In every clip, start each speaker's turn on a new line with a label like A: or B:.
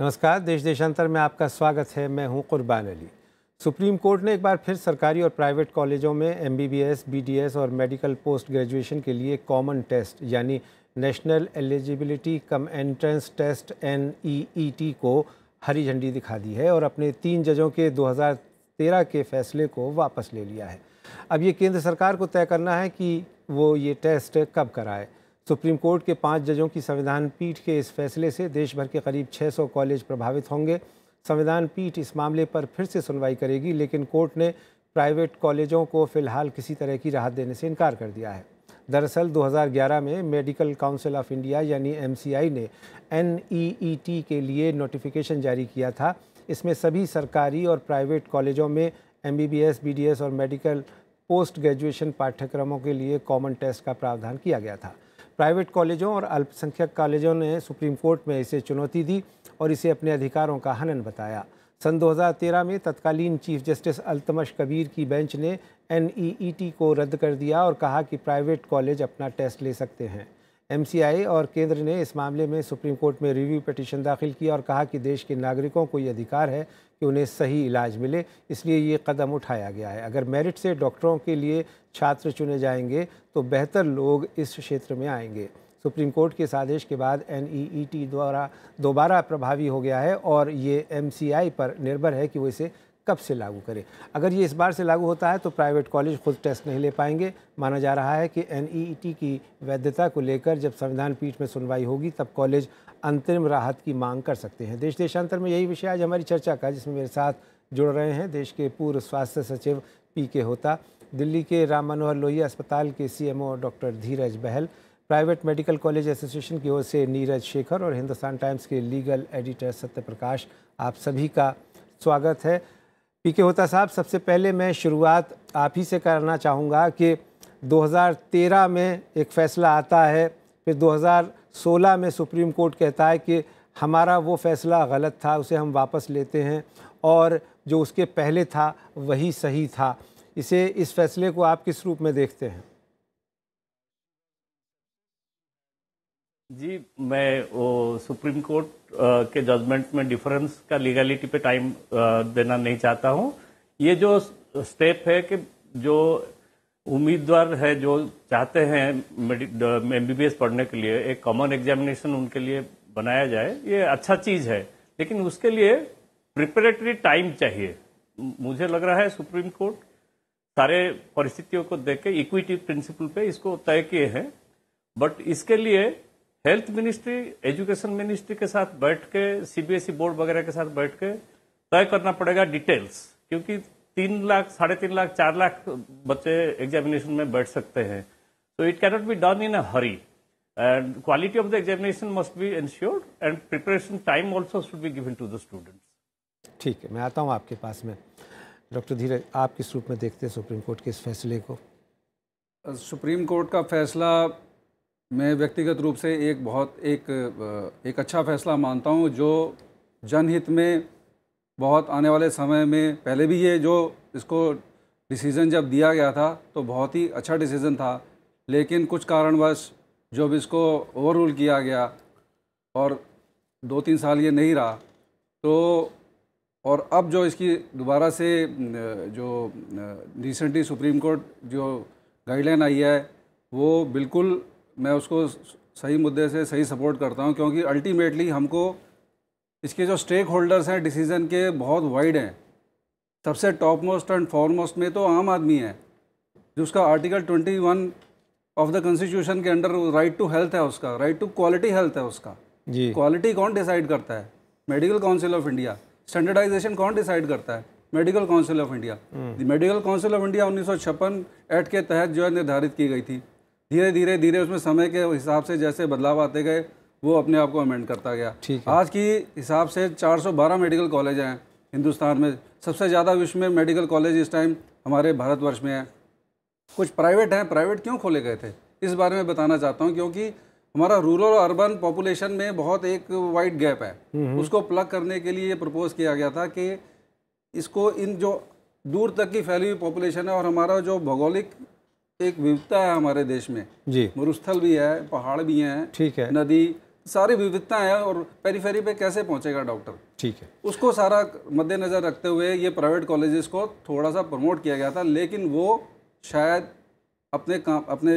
A: नमस्कार देश देशांतर में आपका स्वागत है मैं हूं कुर्बान अली सुप्रीम कोर्ट ने एक बार फिर सरकारी और प्राइवेट कॉलेजों में एमबीबीएस, बीडीएस और मेडिकल पोस्ट ग्रेजुएशन के लिए कॉमन टेस्ट यानी national eligibility cum entrance test N e e को हरी झंडी दिखा दी है और अपने तीन जजों के 2013 के फैसले को वापस ले लिया है अब ये केंद्र सरकार को तय करना है कि वो ये टेस्ट कब कराए सुप्रीम कोर्ट के पाँच जजों की संविधान पीठ के इस फैसले से देश भर के करीब 600 कॉलेज प्रभावित होंगे संविधान पीठ इस मामले पर फिर से सुनवाई करेगी लेकिन कोर्ट ने प्राइवेट कॉलेजों को फिलहाल किसी तरह की राहत देने से इनकार कर दिया है दरअसल 2011 में मेडिकल काउंसिल ऑफ इंडिया यानी एम ने एनईईटी के लिए नोटिफिकेशन जारी किया था इसमें सभी सरकारी और प्राइवेट कॉलेजों में एम बी और मेडिकल पोस्ट ग्रेजुएशन पाठ्यक्रमों के लिए कॉमन टेस्ट का प्रावधान किया गया था प्राइवेट कॉलेजों और अल्पसंख्यक कॉलेजों ने सुप्रीम कोर्ट में इसे चुनौती दी और इसे अपने अधिकारों का हनन बताया सन 2013 में तत्कालीन चीफ जस्टिस अल्तमश कबीर की बेंच ने एन को रद्द कर दिया और कहा कि प्राइवेट कॉलेज अपना टेस्ट ले सकते हैं एम और केंद्र ने इस मामले में सुप्रीम कोर्ट में रिव्यू पटिशन दाखिल किया और कहा कि देश के नागरिकों को ये अधिकार है कि उन्हें सही इलाज मिले इसलिए ये कदम उठाया गया है अगर मेरिट से डॉक्टरों के लिए छात्र चुने जाएंगे तो बेहतर लोग इस क्षेत्र में आएंगे सुप्रीम कोर्ट के इस आदेश के बाद एन e e द्वारा दोबारा प्रभावी हो गया है और ये एम पर निर्भर है कि वो इसे कब से लागू करें अगर ये इस बार से लागू होता है तो प्राइवेट कॉलेज खुद टेस्ट नहीं ले पाएंगे माना जा रहा है कि एन e की वैधता को लेकर जब संविधान पीठ में सुनवाई होगी तब कॉलेज अंतरिम राहत की मांग कर सकते हैं देश देशांतर में यही विषय आज हमारी चर्चा का जिसमें मेरे साथ जुड़ रहे हैं देश के पूर्व स्वास्थ्य सचिव पी के होता दिल्ली के राम मनोहर लोहिया अस्पताल के CMO doctor Dheeraj Bahl private medical college association की ओर से नीरज शेखर और हिंदुस्तान टाइम्स के लीगल एडिटर सत्य प्रकाश आप सभी का स्वागत है पी के होता साहब सबसे पहले मैं शुरुआत आप ही से करना चाहूँगा कि 2013 में एक फैसला आता है फिर सोलह में सुप्रीम कोर्ट कहता है कि हमारा वो फ़ैसला गलत था उसे हम वापस लेते हैं और जो उसके पहले था वही सही था इसे इस फैसले को आप किस रूप में देखते हैं
B: जी मैं वो सुप्रीम कोर्ट के जजमेंट में डिफरेंस का लीगलिटी पे टाइम देना नहीं चाहता हूँ ये जो स्टेप है कि जो उम्मीदवार है जो चाहते हैं एमबीबीएस पढ़ने के लिए एक कॉमन एग्जामिनेशन उनके लिए बनाया जाए ये अच्छा चीज है लेकिन उसके लिए प्रिपरेटरी टाइम चाहिए मुझे लग रहा है सुप्रीम कोर्ट सारे परिस्थितियों को देख के इक्विटी प्रिंसिपल पे इसको तय किए हैं बट इसके लिए हेल्थ मिनिस्ट्री एजुकेशन मिनिस्ट्री के साथ बैठ के सीबीएसई बोर्ड e वगैरह के साथ बैठ के तय करना पड़ेगा डिटेल्स क्योंकि तीन लाख साढ़े तीन लाख चार लाख बच्चे एग्जामिनेशन में बैठ सकते हैं तो it cannot be done in a hurry and quality of the examination must be ensured and preparation time also should be given to the students ठीक है
A: मैं आता हूँ आपके पास में डॉक्टर धीरज आप किस रूप में देखते हैं सुप्रीम कोर्ट के इस फैसले को
C: सुप्रीम कोर्ट का फैसला मैं व्यक्तिगत रूप से एक बहुत एक एक अच्छा फैसला मानता हूँ जो जनहित में बहुत आने वाले समय में पहले भी ये जो इसको डिसीज़न जब दिया गया था तो बहुत ही अच्छा डिसीज़न था लेकिन कुछ कारणवश जब इसको ओवर रूल किया गया और दो तीन साल ये नहीं रहा तो और अब जो इसकी दोबारा से जो रिसेंटली सुप्रीम कोर्ट जो गाइडलाइन आई है वो बिल्कुल मैं उसको सही मुद्दे से सही सपोर्ट करता हूँ क्योंकि अल्टीमेटली हमको इसके जो स्टेक होल्डर्स हैं डिसीज़न के बहुत वाइड हैं सबसे टॉप मोस्ट एंड फॉरमोस्ट में तो आम आदमी है जो उसका आर्टिकल 21 ऑफ द कॉन्स्टिट्यूशन के अंडर राइट टू हेल्थ है उसका राइट टू क्वालिटी हेल्थ है उसका जी क्वालिटी कौन डिसाइड करता है medical council of India standardisation कौन डिसाइड करता है medical council of India medical council of India उन्नीस एक्ट के तहत जो है निर्धारित की गई थी धीरे धीरे धीरे उसमें समय के हिसाब से जैसे बदलाव आते गए वो अपने आप को अमेंड करता गया आज की हिसाब से 412 मेडिकल कॉलेज हैं हिंदुस्तान में सबसे ज़्यादा विश्व में मेडिकल कॉलेज इस टाइम हमारे भारतवर्ष में है कुछ प्राइवेट हैं प्राइवेट क्यों खोले गए थे इस बारे में बताना चाहता हूँ क्योंकि हमारा रूरल और अर्बन पॉपुलेशन में बहुत एक वाइड गैप है हम्म, हम्म। उसको प्लग करने के लिए ये प्रपोज़ किया गया था कि इसको इन जो दूर तक की फैली हुई पॉपुलेशन है और हमारा जो भौगोलिक एक विविधता है हमारे देश में जी मरुस्थल भी है पहाड़ भी हैं ठीक है नदी सारी विविधता है और पेरीफेरी पे कैसे पहुंचेगा डॉक्टर ठीक है उसको सारा मद्देनज़र रखते हुए ये प्राइवेट कॉलेजेस को थोड़ा सा प्रमोट किया गया था लेकिन वो शायद अपने काम अपने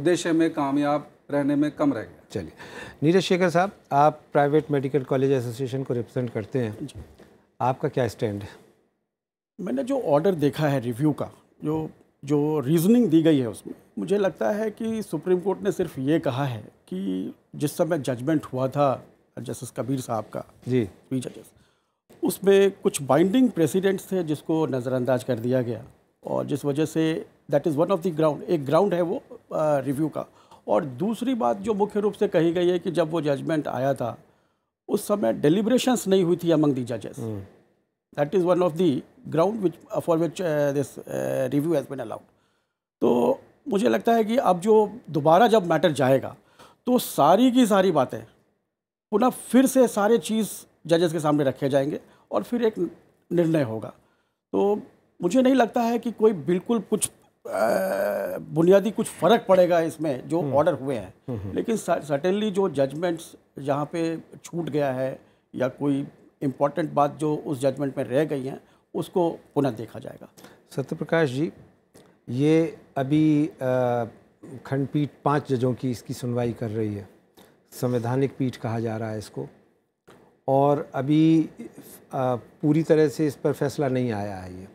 C: उद्देश्य में कामयाब रहने में कम रह गया
A: चलिए नीरज शेखर साहब आप प्राइवेट मेडिकल कॉलेज एसोसिएशन को रिप्रेजेंट करते हैं आपका क्या
D: स्टैंड है मैंने जो ऑर्डर देखा है रिव्यू का जो जो रीजनिंग दी गई है उसमें मुझे लगता है कि सुप्रीम कोर्ट ने सिर्फ ये कहा है कि जिस समय जजमेंट हुआ था जस्टिस कबीर साहब का जी थ्री जजेस उसमें कुछ बाइंडिंग प्रेसिडेंट्स थे जिसको नज़रअंदाज कर दिया गया और जिस वजह से that is one of the ground एक ग्राउंड है वो रिव्यू का और दूसरी बात जो मुख्य रूप से कही गई है कि जब वो जजमेंट आया था उस समय डिलीब्रेशंस नहीं हुई थी अमंग दी जजेस that is one of the ground which for which this review has been allowed तो मुझे लगता है कि अब जो दोबारा जब मैटर जाएगा तो सारी की सारी बातें पुनः फिर से सारे चीज़ जजेस के सामने रखे जाएंगे और फिर एक निर्णय होगा तो मुझे नहीं लगता है कि कोई बिल्कुल कुछ बुनियादी कुछ फ़र्क पड़ेगा इसमें जो ऑर्डर हम्म। हुए हैं हम्म, हम्म। लेकिन सर्टेनली जो जजमेंट्स जहाँ पे छूट गया है या कोई इम्पॉर्टेंट बात जो उस जजमेंट में रह गई हैं उसको पुनः देखा जाएगा सत्यप्रकाश जी ये
A: अभी आ, खंडपीठ पांच जजों की इसकी सुनवाई कर रही है संवैधानिक पीठ कहा जा रहा है इसको और अभी पूरी तरह से इस पर फैसला नहीं आया है ये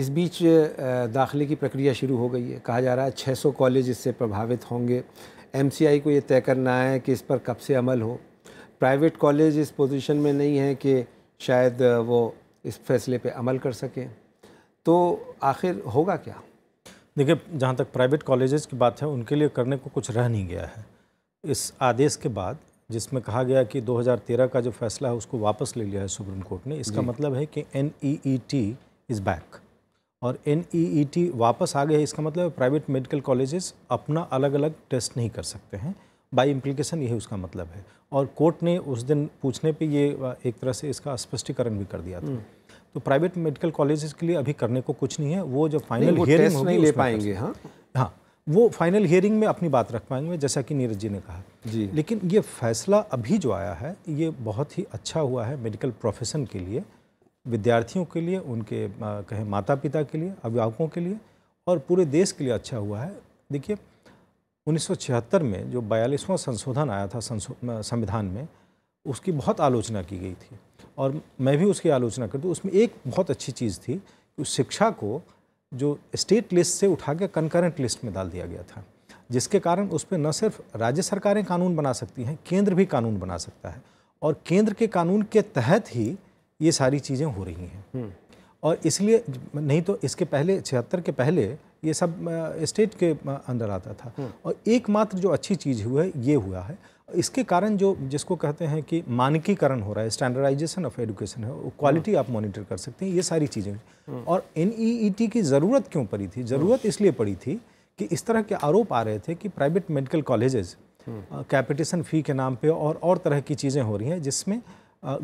A: इस बीच दाखिले की प्रक्रिया शुरू हो गई है कहा जा रहा है 600 कॉलेज इससे प्रभावित होंगे एमसीआई को ये तय करना है कि इस पर कब से अमल हो प्राइवेट कॉलेज इस पोजीशन में नहीं है कि शायद वो इस फैसले पे अमल कर सकें तो आखिर होगा क्या देखिए
E: जहाँ तक प्राइवेट कॉलेजेस की बात है उनके लिए करने को कुछ रह नहीं गया है इस आदेश के बाद जिसमें कहा गया कि 2013 का जो फैसला है उसको वापस ले लिया है सुप्रीम कोर्ट ने इसका मतलब है कि एन इज़ बैक और एन e e वापस आ गया है इसका मतलब प्राइवेट मेडिकल कॉलेजेस अपना अलग अलग टेस्ट नहीं कर सकते हैं बाय इम्प्लीकेशन यही उसका मतलब है और कोर्ट ने उस दिन पूछने पे ये एक तरह से इसका स्पष्टीकरण भी कर दिया था हम्म। तो प्राइवेट मेडिकल कॉलेजेस के लिए अभी करने को कुछ नहीं है वो जब फाइनल हियरिंग नहीं ले पाएंगे हाँ हाँ वो फाइनल हियरिंग में अपनी बात रख पाएंगे जैसा कि नीरज जी ने कहा जी लेकिन ये फैसला अभी जो आया है ये बहुत ही अच्छा हुआ है मेडिकल प्रोफेशन के लिए विद्यार्थियों के लिए उनके कहें माता पिता के लिए अभिभावकों के लिए और पूरे देश के लिए अच्छा हुआ है देखिए 1976 में जो बयालीसवां संशोधन आया था संविधान में उसकी बहुत आलोचना की गई थी और मैं भी उसकी आलोचना करती हूँ उसमें एक बहुत अच्छी चीज़ थी कि शिक्षा को जो स्टेट लिस्ट से उठा के कनकरेंट लिस्ट में डाल दिया गया था जिसके कारण उस पर न सिर्फ राज्य सरकारें कानून बना सकती हैं केंद्र भी कानून बना सकता है और केंद्र के कानून के तहत ही ये सारी चीज़ें हो रही हैं हम्म। और इसलिए नहीं तो इसके पहले छिहत्तर के पहले ये सब स्टेट के अंदर आता था और एकमात्र जो अच्छी चीज़ हुई है ये हुआ है इसके कारण जो जिसको कहते हैं कि मानकीकरण हो रहा है स्टैंडर्डाइजेशन ऑफ एजुकेशन है क्वालिटी आप मॉनिटर कर सकते हैं ये सारी चीज़ें और एन e e की ज़रूरत क्यों पड़ी थी ज़रूरत इसलिए पड़ी थी कि इस तरह के आरोप आ रहे थे कि private medical colleges capitation fee के नाम पे और और तरह की चीज़ें हो रही हैं जिसमें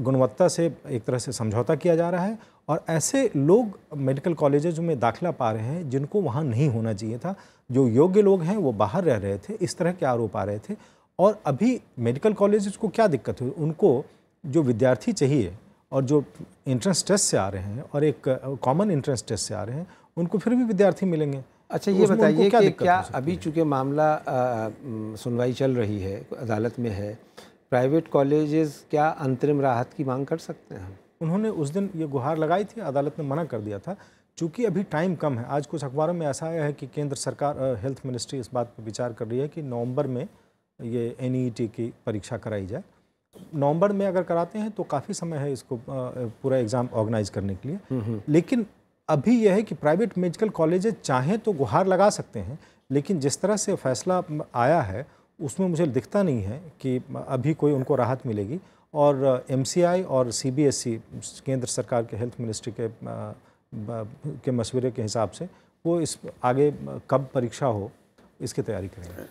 E: गुणवत्ता से एक तरह से समझौता किया जा रहा है और ऐसे लोग मेडिकल कॉलेजेज में दाखिला पा रहे हैं जिनको वहाँ नहीं होना चाहिए था जो योग्य लोग हैं वो बाहर रह रहे थे इस तरह के आरोप आ रहे थे और अभी मेडिकल कॉलेज को क्या दिक्कत हुई उनको जो विद्यार्थी चाहिए और जो इंट्रेंस टेस्ट से आ रहे हैं और एक कॉमन इंट्रेंस टेस्ट से आ रहे हैं उनको फिर भी विद्यार्थी मिलेंगे अच्छा तो ये बताइए कि क्या, क्या
A: अभी चूँकि मामला सुनवाई चल रही है अदालत में है प्राइवेट कॉलेजेस क्या अंतरिम राहत की मांग कर सकते हैं
E: उन्होंने उस दिन ये गुहार लगाई थी अदालत ने मना कर दिया था चूँकि अभी टाइम कम है आज कुछ अखबारों में ऐसा आया है कि केंद्र सरकार हेल्थ मिनिस्ट्री इस बात पर विचार कर रही है कि नवंबर में ये एन e की परीक्षा कराई जाए नवंबर में अगर कराते हैं तो काफ़ी समय है इसको पूरा एग्ज़ाम ऑर्गेनाइज करने के लिए हम्म, हम्म। लेकिन अभी यह है कि प्राइवेट मेडिकल कॉलेजेज चाहें तो गुहार लगा सकते हैं लेकिन जिस तरह से फैसला आया है उसमें मुझे दिखता नहीं है कि अभी कोई उनको राहत मिलेगी और एम और सी e, केंद्र सरकार के हेल्थ मिनिस्ट्री के के मशवरे के हिसाब से वो इस आगे कब
A: परीक्षा हो इसकी तैयारी करेंगे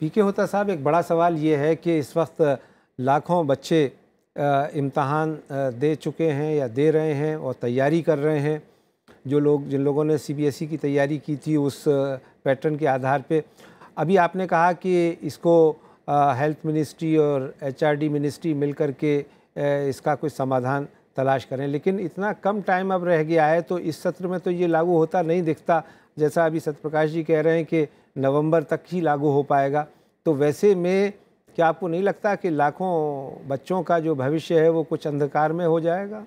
A: पी के होता साहब एक बड़ा सवाल ये है कि इस वक्त लाखों बच्चे इम्तहान दे चुके हैं या दे रहे हैं और तैयारी कर रहे हैं जो लोग जिन लोगों ने सीबीएसई e की तैयारी की थी उस पैटर्न के आधार पे अभी आपने कहा कि इसको हेल्थ मिनिस्ट्री और एचआरडी मिनिस्ट्री मिल कर के इसका कोई समाधान तलाश करें लेकिन इतना कम टाइम अब रह गया है तो इस सत्र में तो ये लागू होता नहीं दिखता जैसा अभी सत्यप्रकाश जी कह रहे हैं कि नवंबर तक ही लागू हो पाएगा तो वैसे में क्या आपको नहीं लगता कि लाखों बच्चों का जो भविष्य है वो कुछ अंधकार में हो जाएगा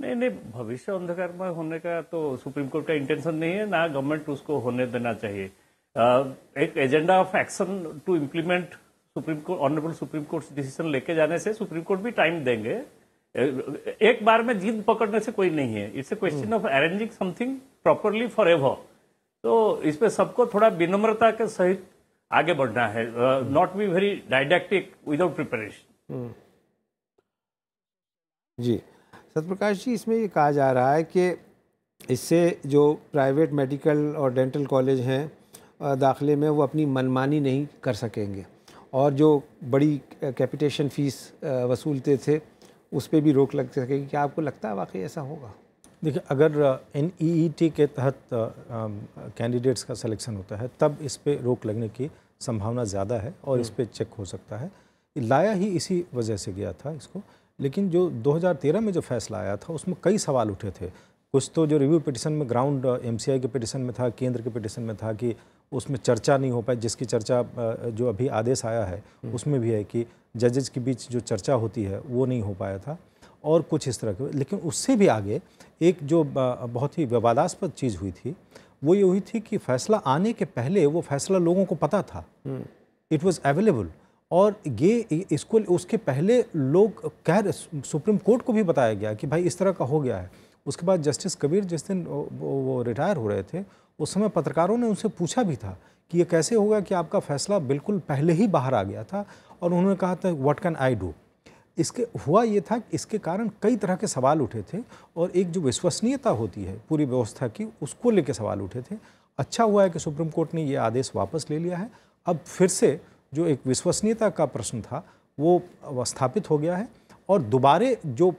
B: नहीं नहीं भविष्य अंधकार में होने का तो सुप्रीम कोर्ट का इंटेंशन नहीं है ना गवर्नमेंट उसको होने देना चाहिए Uh, एक agenda of action to implement supreme court honourable supreme court decision लेके जाने से सुप्रीम कोर्ट भी टाइम देंगे uh, एक बार में जीत पकड़ने से कोई नहीं है it's a question of arranging something properly for ever तो इसमें सबको थोड़ा विनम्रता के सहित आगे बढ़ना है not be very didactic without preparation
A: जी सतप्रकाश जी इसमें ये कहा जा रहा है कि इससे जो प्राइवेट मेडिकल और डेंटल कॉलेज हैं दाखिले में वो अपनी मनमानी नहीं कर सकेंगे और जो बड़ी कैपिटेशन फ़ीस वसूलते थे उस पर भी रोक लग सकेगी क्या आपको लगता है वाकई ऐसा होगा देखिए अगर एन e
E: e के तहत कैंडिडेट्स का सिलेक्शन होता है तब इस पर रोक लगने की संभावना ज़्यादा है और इस हम्म। पर चेक हो सकता है लाया ही इसी वजह से गया था इसको लेकिन जो 2013 में जो फैसला आया था उसमें कई सवाल उठे थे कुछ तो जो रिव्यू पिटिशन में ग्राउंड एमसीआई के पिटिशन में था केंद्र के पिटिशन में था कि उसमें चर्चा नहीं हो पाई जिसकी चर्चा जो अभी आदेश आया है हम्म। उसमें भी है कि जजेज के बीच जो चर्चा होती है वो नहीं हो पाया था और कुछ इस तरह के लेकिन उससे भी आगे एक जो बहुत ही विवादास्पद चीज़ हुई थी वो ये हुई थी कि फैसला आने के पहले वो फैसला लोगों को पता था इट वॉज़ अवेलेबल और ये इसको उसके पहले लोग कह रहे सुप्रीम कोर्ट को भी बताया गया कि भाई इस तरह का हो गया है उसके बाद जस्टिस कबीर जिस दिन वो, वो रिटायर हो रहे थे उस समय पत्रकारों ने उनसे पूछा भी था कि ये कैसे होगा कि आपका फैसला बिल्कुल पहले ही बाहर आ गया था और उन्होंने कहा था व्हाट कैन आई डू इसके हुआ ये था कि इसके कारण कई तरह के सवाल उठे थे और एक जो विश्वसनीयता होती है पूरी व्यवस्था की उसको लेके सवाल उठे थे अच्छा हुआ है कि सुप्रीम कोर्ट ने ये आदेश वापस ले लिया है अब फिर से जो एक विश्वसनीयता का प्रश्न था वो स्थापित हो गया है और दोबारे जो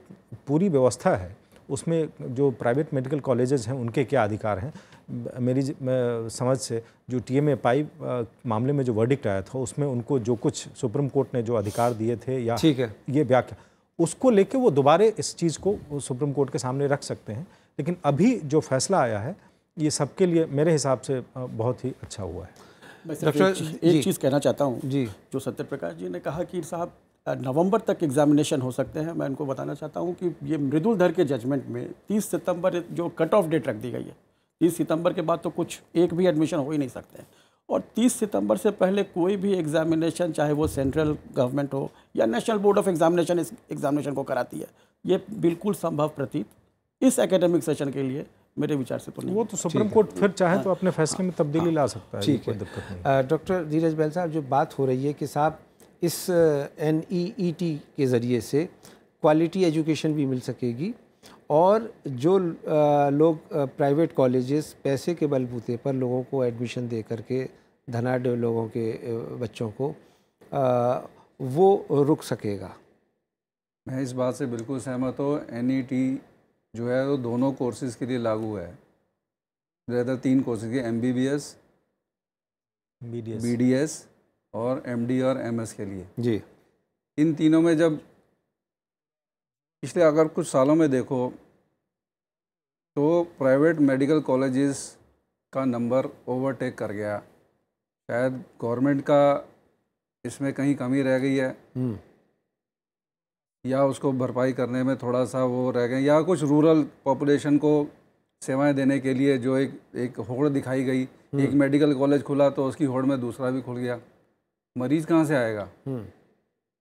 E: पूरी व्यवस्था है उसमें जो प्राइवेट मेडिकल कॉलेजेस हैं उनके क्या अधिकार हैं मेरी समझ से जो टी एम ए पाई मामले में जो वर्डिक्ट आया था उसमें उनको जो कुछ सुप्रीम कोर्ट ने जो अधिकार दिए थे या ठीक है ये व्याख्या उसको लेके वो दोबारे इस चीज़ को सुप्रीम कोर्ट के सामने रख सकते हैं लेकिन अभी जो फैसला
D: आया है ये सबके लिए मेरे हिसाब से बहुत ही अच्छा हुआ है डॉक्टर एक, चीज़ कहना चाहता हूँ जी जो सत्य प्रकाश जी ने कहा कि साहब नवंबर तक एग्जामिनेशन हो सकते हैं मैं उनको बताना चाहता हूँ कि ये मृदुल धर के जजमेंट में 30 सितंबर जो कट ऑफ डेट रख दी गई है तीस सितंबर के बाद तो कुछ एक भी एडमिशन हो ही नहीं सकते और 30 सितंबर से पहले कोई भी एग्ज़ामिनेशन चाहे वो सेंट्रल गवर्नमेंट हो या नेशनल बोर्ड ऑफ एग्ज़ामिनेशन इस एग्ज़ामिनेशन को कराती है ये बिल्कुल संभव प्रतीत इस एकेडमिक सेशन के लिए मेरे विचार से तो नहीं वो तो सुप्रीम कोर्ट फिर चाहे तो हाँ।
E: अपने
A: फैसले में हाँ। तब्दीली ला सकता
E: है हाँ। ठीक है
A: डॉक्टर धीरज बैल साहब जो बात हो रही है कि साहब इस एन e e के ज़रिए से क्वालिटी एजुकेशन भी मिल सकेगी और जो लोग प्राइवेट कॉलेजेस पैसे के बलबूते पर लोगों को एडमिशन दे करके धनाढ़ लोगों के बच्चों को वो रुक सकेगा मैं
C: इस बात से बिल्कुल सहमत हूँ एन e जो है वो दोनों कोर्सेज़ के लिए लागू है ज़्यादा तीन कोर्सेज के M B B S B D S और एम डी और एम एस के लिए जी इन तीनों में जब पिछले अगर कुछ सालों में देखो तो प्राइवेट मेडिकल कॉलेजेस का नंबर ओवरटेक कर गया शायद गवर्नमेंट का इसमें कहीं कमी रह गई है हम्म। या उसको भरपाई करने में थोड़ा सा वो रह गए या कुछ रूरल पॉपुलेशन को सेवाएं देने के लिए जो एक एक होड़ दिखाई गई हम्म। एक मेडिकल कॉलेज खुला तो उसकी होड़ में दूसरा भी खुल गया मरीज़ कहाँ से आएगा हम्म।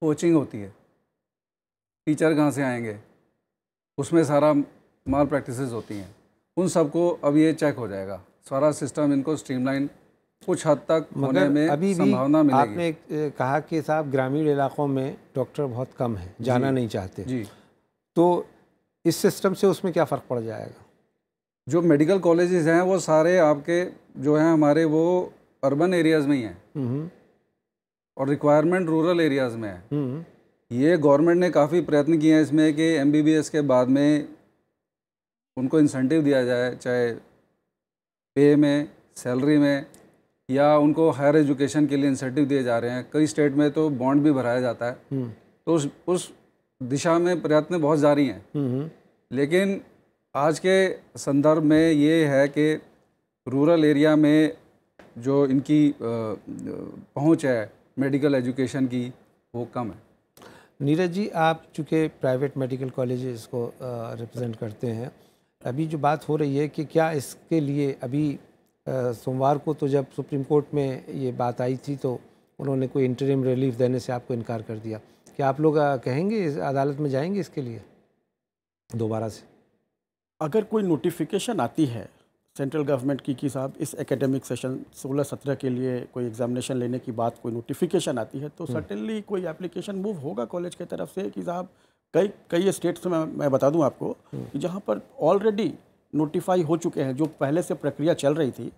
C: कोचिंग होती है टीचर कहाँ से आएंगे उसमें सारा माल प्रैक्टिस होती हैं उन सबको अब ये चेक हो जाएगा सारा सिस्टम इनको स्ट्रीमलाइन कुछ हद तक होने में अभी संभावना मिलेगी
A: आपने कहा कि साहब ग्रामीण इलाकों में डॉक्टर बहुत कम है जाना नहीं चाहते जी तो इस सिस्टम से उसमें क्या फ़र्क पड़ जाएगा जो मेडिकल
C: कॉलेजेस हैं वो सारे आपके जो हैं हमारे वो अर्बन एरियाज़ में ही हैं हम्म। और रिक्वायरमेंट रूरल एरियाज़ में है हम्म। ये गवर्नमेंट ने काफ़ी प्रयत्न किए हैं इसमें कि एम के बाद में उनको इंसेंटिव दिया जाए चाहे पे में सैलरी में या उनको हायर एजुकेशन के लिए इंसेंटिव दिए जा रहे हैं कई स्टेट में तो बॉन्ड भी भराया जाता है हम्म। तो उस उस दिशा में प्रयत्न बहुत जारी हैं हम्म, हम्म। लेकिन आज के संदर्भ में ये है कि रूरल एरिया में जो इनकी पहुंच है मेडिकल एजुकेशन की वो कम है
A: नीरज जी आप चूँकि प्राइवेट मेडिकल कॉलेज को रिप्रेजेंट करते हैं अभी जो बात हो रही है कि क्या इसके लिए अभी सोमवार को तो जब सुप्रीम कोर्ट में ये बात आई थी तो उन्होंने कोई इंटरिम रिलीफ देने से आपको इनकार कर दिया क्या आप लोग कहेंगे अदालत में जाएंगे
D: इसके लिए दोबारा से अगर कोई नोटिफिकेशन आती है सेंट्रल गवर्नमेंट की कि साहब इस एकेडमिक सेशन 16-17 के लिए कोई एग्जामिनेशन लेने की बात कोई नोटिफिकेशन आती है तो सर्टेनली हम्म। कोई एप्लीकेशन मूव होगा कॉलेज की तरफ से कि साहब कई कई स्टेट्स में मैं बता दूं आपको हम्म। कि जहां पर ऑलरेडी नोटिफाई हो चुके हैं जो पहले से प्रक्रिया चल रही थी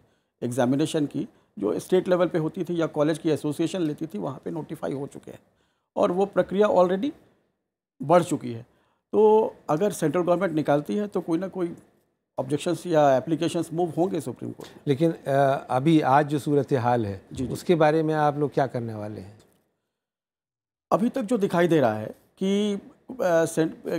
D: एग्जामिनेशन की जो स्टेट लेवल पर होती थी या कॉलेज की एसोसिएशन लेती थी वहाँ पर नोटिफाई हो चुके हैं और वो प्रक्रिया ऑलरेडी बढ़ चुकी है तो अगर सेंट्रल गवर्नमेंट निकालती है तो कोई ना कोई ऑब्जेक्शंस या एप्लीकेशंस मूव होंगे सुप्रीम कोर्ट
A: लेकिन अभी आज जो सूरत हाल है जी, जी उसके बारे में आप लोग
D: क्या करने वाले हैं अभी तक जो दिखाई दे रहा है कि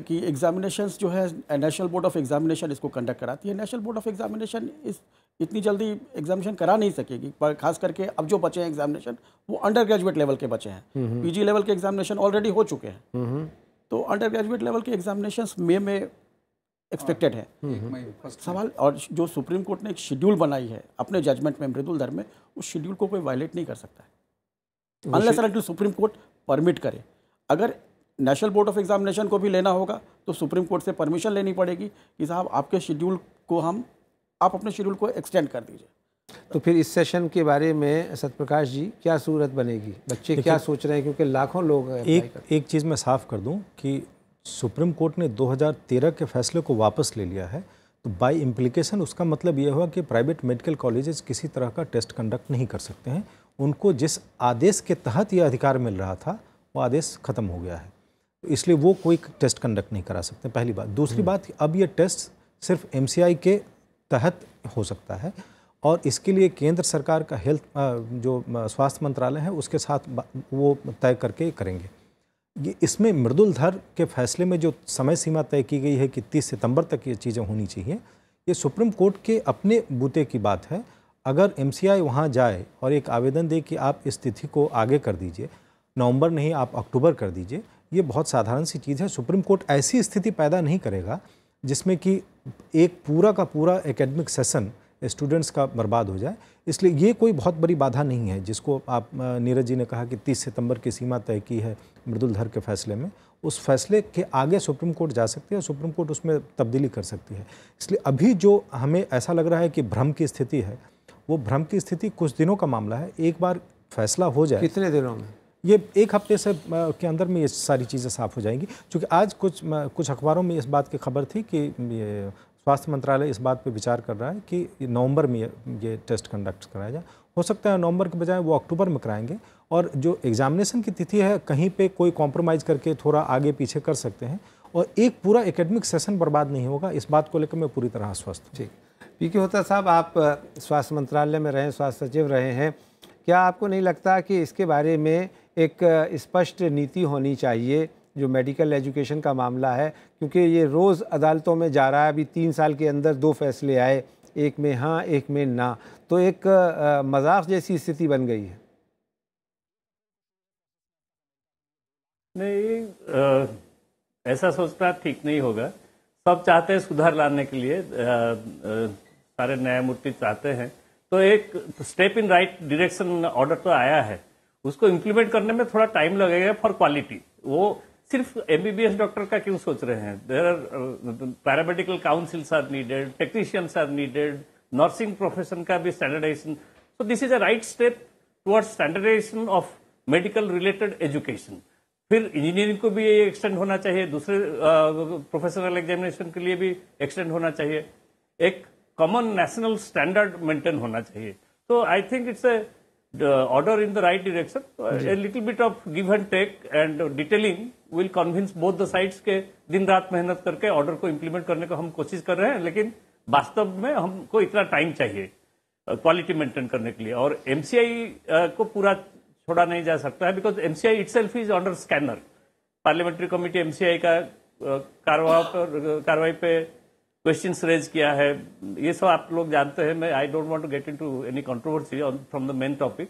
D: कि एग्जामिनेशंस जो है नेशनल बोर्ड ऑफ एग्जामिनेशन इसको कंडक्ट कराती है नेशनल बोर्ड ऑफ एग्जामिनेशन इस इतनी जल्दी एग्जामिनेशन करा नहीं सकेगी पर खास करके अब जो बचे हैं एग्जामिनेशन वो अंडर ग्रेजुएट लेवल के बचे हैं पीजी हम्म, लेवल हम्म। के एग्जामिनेशन ऑलरेडी हो चुके हैं हम्म, तो अंडर ग्रेजुएट लेवल के एग्जामिनेशन मे में एक्सपेक्टेड है सवाल और जो सुप्रीम कोर्ट ने एक शेड्यूल बनाई है अपने जजमेंट में मृदुल धर्म में उस शेड्यूल को कोई वायलेट नहीं कर सकता
B: है अनलेस तो अगर
D: सुप्रीम कोर्ट परमिट करे अगर नेशनल बोर्ड ऑफ एग्जामिनेशन को भी लेना होगा तो सुप्रीम कोर्ट से परमिशन लेनी पड़ेगी कि साहब आपके शेड्यूल को हम आप अपने शेड्यूल को एक्सटेंड कर दीजिए
A: तो फिर इस सेशन के बारे में सत्यप्रकाश जी क्या सूरत बनेगी बच्चे क्या सोच रहे हैं क्योंकि लाखों लोग एक
D: एक चीज़ मैं साफ कर दूं कि
E: सुप्रीम कोर्ट ने 2013 के फैसले को वापस ले लिया है तो बाय इम्प्लीकेशन उसका मतलब ये हुआ कि प्राइवेट मेडिकल कॉलेजेस किसी तरह का टेस्ट कंडक्ट नहीं कर सकते हैं उनको जिस आदेश के तहत ये अधिकार मिल रहा था वो आदेश ख़त्म हो गया है इसलिए वो कोई टेस्ट कंडक्ट नहीं करा सकते पहली बात दूसरी बात अब ये टेस्ट सिर्फ एम के तहत हो सकता है और इसके लिए केंद्र सरकार का हेल्थ जो स्वास्थ्य मंत्रालय है उसके साथ वो तय करके करेंगे ये इसमें मृदुलधर के फैसले में जो समय सीमा तय की गई है कि तीस सितंबर तक ये चीज़ें होनी चाहिए ये सुप्रीम कोर्ट के अपने बूते की बात है अगर एम सी आई वहाँ जाए और एक आवेदन दे कि आप इस तिथि को आगे कर दीजिए नवंबर नहीं आप अक्टूबर कर दीजिए ये बहुत साधारण सी चीज़ है सुप्रीम कोर्ट ऐसी स्थिति पैदा नहीं करेगा जिसमें कि एक पूरा का पूरा एकेडमिक सेशन स्टूडेंट्स का बर्बाद हो जाए इसलिए ये कोई बहुत बड़ी बाधा नहीं है जिसको आप नीरज जी ने कहा कि 30 सितंबर की सीमा तय की है मृदुलधर के फैसले में उस फैसले के आगे सुप्रीम कोर्ट जा सकती है और सुप्रीम कोर्ट उसमें तब्दीली कर सकती है इसलिए अभी जो हमें ऐसा लग रहा है कि भ्रम की स्थिति है वो भ्रम की स्थिति कुछ दिनों का मामला है एक बार फैसला हो जाए कितने दिनों में ये एक हफ्ते से के अंदर में ये सारी चीज़ें साफ हो जाएंगी क्योंकि आज कुछ कुछ अखबारों में इस बात की खबर थी कि स्वास्थ्य मंत्रालय इस बात पर विचार कर रहा है कि नवंबर में ये टेस्ट कंडक्ट कराया जाए हो सकता है नवंबर के बजाय वो अक्टूबर में कराएंगे और जो एग्जामिनेशन की तिथि है कहीं पे कोई कॉम्प्रोमाइज़ करके थोड़ा आगे पीछे कर सकते हैं
A: और एक पूरा एकेडमिक सेशन बर्बाद नहीं होगा इस बात को लेकर मैं पूरी तरह हूँ ठीक पी के होता साहब आप स्वास्थ्य मंत्रालय में रहे स्वास्थ्य सचिव रहे हैं क्या आपको नहीं लगता कि इसके बारे में एक स्पष्ट नीति होनी चाहिए जो मेडिकल एजुकेशन का मामला है क्योंकि ये रोज़ अदालतों में जा रहा है अभी तीन साल के अंदर दो फैसले आए एक में हाँ एक में ना तो एक मजाक जैसी स्थिति बन गई है
B: नहीं आ, ऐसा सोचना ठीक नहीं होगा सब चाहते हैं सुधार लाने के लिए आ, आ, सारे न्यायमूर्ति चाहते हैं तो एक step in right direction order तो आया है उसको इम्प्लीमेंट करने में थोड़ा टाइम लगेगा फॉर क्वालिटी वो सिर्फ एमबीबीएस डॉक्टर का क्यों सोच रहे हैं there are paramedical councils are needed technicians are needed nursing profession का भी standardisation so this is a right step toward standardisation of medical related education फिर इंजीनियरिंग को भी ये एक्सटेंड होना चाहिए दूसरे प्रोफेशनल uh, एग्जामिनेशन के लिए भी एक्सटेंड होना चाहिए एक कॉमन नेशनल स्टैंडर्ड मेंटेन होना चाहिए तो I think it's a order in the right direction little bit of give and take and detailing will convince both the sides के दिन रात मेहनत करके ऑर्डर को इम्प्लीमेंट करने को हम कोशिश कर रहे हैं लेकिन वास्तव में हमको इतना टाइम चाहिए क्वालिटी मेंटेन करने के लिए और एमसीआई को पूरा छोड़ा नहीं जा सकता है because MCI itself is under scanner parliamentary committee MCI का कार्रवाई पे क्वेश्चन रेज किया है ये सब आप लोग जानते हैं मैं I don't want to get into any controversy from the main topic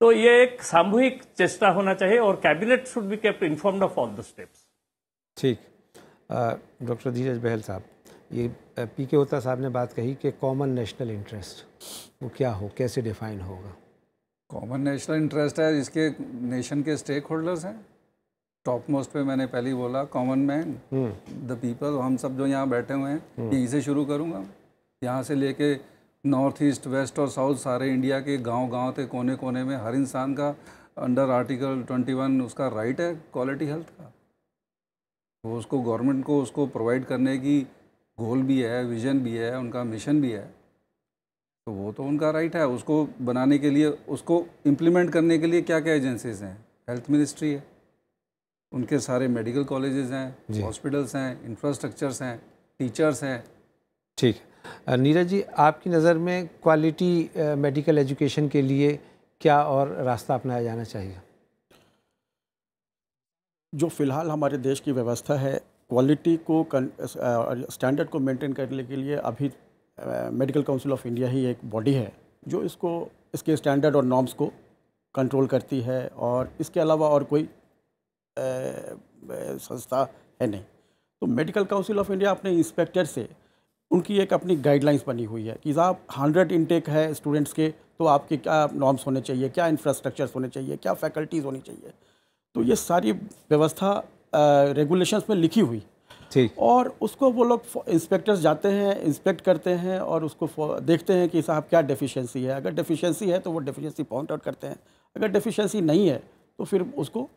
B: तो ये एक सामूहिक चेष्टा होना चाहिए और cabinet should be kept informed of all the steps
A: ठीक डॉक्टर धीरज बहल साहब ये पी के होता साहब ने बात कही कि कॉमन नेशनल इंटरेस्ट वो क्या हो कैसे डिफाइन होगा
C: कॉमन नेशनल इंटरेस्ट है जिसके नेशन के स्टेक होल्डर्स हैं टॉप मोस्ट पे मैंने पहले ही बोला कॉमन मैन द पीपल हम सब जो यहाँ बैठे हुए हैं हम्म। यहीं से शुरू करूँगा यहाँ से लेके नॉर्थ ईस्ट वेस्ट और साउथ सारे इंडिया के गांव-गांव थे कोने-कोने में हर इंसान का अंडर आर्टिकल 21 उसका राइट है क्वालिटी हेल्थ का वो उसको गवर्नमेंट को उसको प्रोवाइड करने की गोल भी है विजन भी है उनका मिशन भी है तो वो तो उनका राइट है उसको बनाने के लिए उसको इम्प्लीमेंट करने के लिए क्या क्या एजेंसीज हैं हेल्थ मिनिस्ट्री है उनके सारे मेडिकल कॉलेजेस हैं हॉस्पिटल्स हैं इंफ्रास्ट्रक्चर्स हैं टीचर्स हैं
A: ठीक है नीरज जी आपकी नज़र में क्वालिटी मेडिकल एजुकेशन के लिए क्या और रास्ता अपनाया
D: जाना चाहिए जो फ़िलहाल हमारे देश की व्यवस्था है क्वालिटी को स्टैंडर्ड को मेंटेन करने के लिए अभी मेडिकल काउंसिल ऑफ इंडिया ही एक बॉडी है जो इसको इसके स्टैंडर्ड और नॉर्म्स को कंट्रोल करती है और इसके अलावा और कोई संस्था है नहीं तो मेडिकल काउंसिल ऑफ इंडिया अपने इंस्पेक्टर से उनकी एक अपनी गाइडलाइंस बनी हुई है कि साहब हंड्रेड इनटेक है स्टूडेंट्स के तो आपके क्या नॉर्म्स होने चाहिए क्या इंफ्रास्ट्रक्चर्स होने चाहिए क्या फैकल्टीज़ होनी चाहिए तो ये सारी व्यवस्था रेगुलेशंस में लिखी हुई ठीक और उसको वो लोग इंस्पेक्टर्स जाते हैं इंस्पेक्ट करते हैं और उसको देखते हैं कि साहब क्या डिफिशेंसी है अगर डिफिशेंसी है तो वो डिफिशेंसी पॉइंट आउट करते हैं अगर डिफिशेंसी नहीं है तो फिर उसको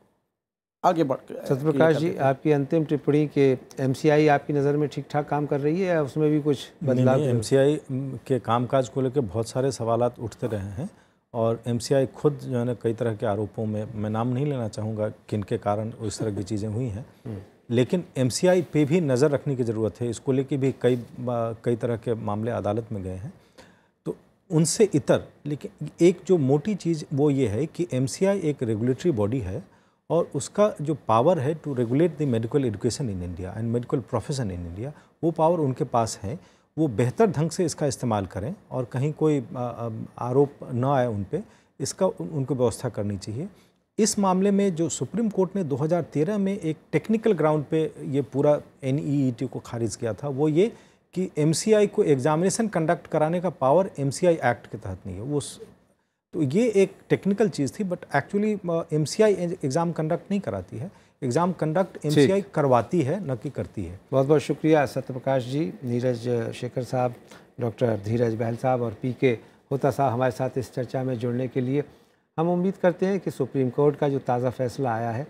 D: आगे बढ़ के सत्यप्रकाश जी
A: आपकी अंतिम टिप्पणी के एमसीआई आपकी नज़र में ठीक ठाक काम कर रही है या उसमें भी कुछ बदलाव एमसीआई
E: के कामकाज को लेकर बहुत सारे सवाल उठते रहे हैं और एमसीआई खुद जो है ना कई तरह के आरोपों में मैं नाम नहीं लेना चाहूँगा किन के कारण इस तरह की चीज़ें हुई हैं हम्म। लेकिन एमसीआई पे भी नज़र रखने की ज़रूरत है इसको लेके भी कई कई तरह के मामले अदालत में गए हैं तो उनसे इतर लेकिन एक जो मोटी चीज़ वो ये है कि एमसीआई एक रेगुलेटरी बॉडी है और उसका जो पावर है to regulate the medical education in India and medical profession in India वो पावर उनके पास है वो बेहतर ढंग से इसका इस्तेमाल करें और कहीं कोई आरोप न आए उन पर इसका उनको व्यवस्था करनी चाहिए इस मामले में जो सुप्रीम कोर्ट ने 2013 में एक टेक्निकल ग्राउंड पे ये पूरा एन e e को खारिज किया था वो ये कि एम को एग्जामिनेशन कंडक्ट कराने का पावर एम एक्ट के तहत नहीं है वो तो ये एक टेक्निकल चीज़ थी but actually M C I exam conduct नहीं कराती है exam conduct M C I करवाती है
A: न कि करती है बहुत बहुत शुक्रिया सत्यप्रकाश जी नीरज शेखर साहब डॉक्टर धीरज बहल साहब और पी के होता साहब हमारे साथ इस चर्चा में जुड़ने के लिए हम उम्मीद करते हैं कि सुप्रीम कोर्ट का जो ताज़ा फैसला आया है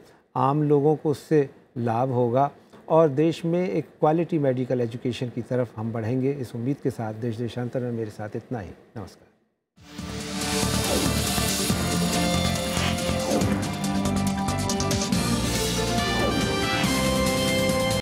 A: आम लोगों को उससे लाभ होगा और देश में एक क्वालिटी मेडिकल एजुकेशन की तरफ हम बढ़ेंगे इस उम्मीद के साथ देश देशांतर में मेरे साथ इतना ही नमस्कार